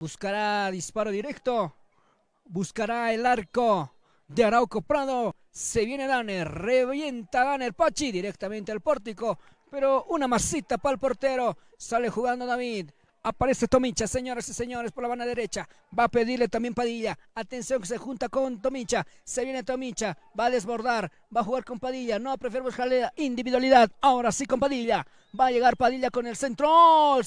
Buscará disparo directo. Buscará el arco de Arauco Prado. Se viene Danner. Revienta el Pachi directamente al pórtico. Pero una masita para el portero. Sale jugando David. Aparece Tomicha, señores y señores, por la banda derecha. Va a pedirle también Padilla. Atención que se junta con Tomicha. Se viene Tomicha. Va a desbordar. Va a jugar con Padilla. No, prefiero buscarle individualidad. Ahora sí con Padilla. Va a llegar Padilla con el centro. ¡Oh!